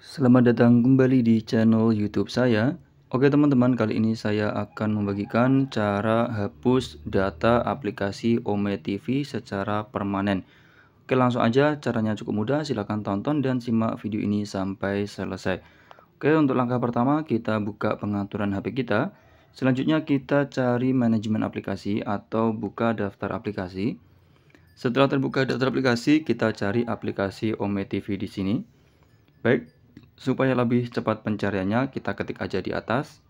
Selamat datang kembali di channel YouTube saya. Oke teman-teman, kali ini saya akan membagikan cara hapus data aplikasi Ome TV secara permanen. Oke langsung aja, caranya cukup mudah, silahkan tonton dan simak video ini sampai selesai. Oke untuk langkah pertama, kita buka pengaturan HP kita. Selanjutnya kita cari manajemen aplikasi atau buka daftar aplikasi. Setelah terbuka daftar aplikasi, kita cari aplikasi Ome TV di sini. Baik, Supaya lebih cepat pencariannya, kita ketik aja di atas.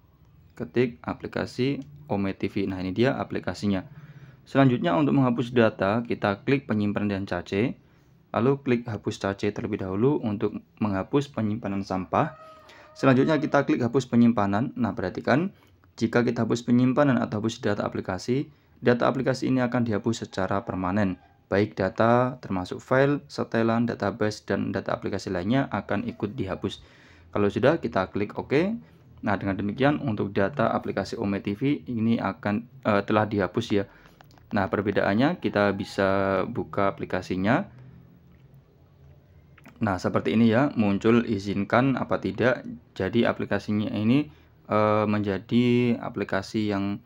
Ketik aplikasi Ome TV. Nah, ini dia aplikasinya. Selanjutnya untuk menghapus data, kita klik penyimpanan dan cache. Lalu klik hapus cache terlebih dahulu untuk menghapus penyimpanan sampah. Selanjutnya kita klik hapus penyimpanan. Nah, perhatikan jika kita hapus penyimpanan atau hapus data aplikasi, data aplikasi ini akan dihapus secara permanen baik data termasuk file, setelan, database, dan data aplikasi lainnya akan ikut dihapus. Kalau sudah, kita klik OK. Nah, dengan demikian untuk data aplikasi Ome TV ini akan uh, telah dihapus ya. Nah, perbedaannya kita bisa buka aplikasinya. Nah, seperti ini ya, muncul izinkan apa tidak. Jadi aplikasinya ini uh, menjadi aplikasi yang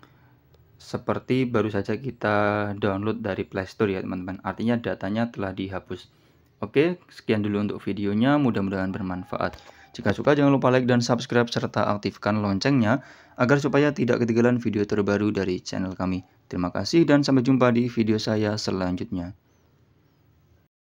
seperti baru saja kita download dari Play Store ya teman-teman. Artinya datanya telah dihapus. Oke, sekian dulu untuk videonya. Mudah-mudahan bermanfaat. Jika suka jangan lupa like dan subscribe serta aktifkan loncengnya agar supaya tidak ketinggalan video terbaru dari channel kami. Terima kasih dan sampai jumpa di video saya selanjutnya.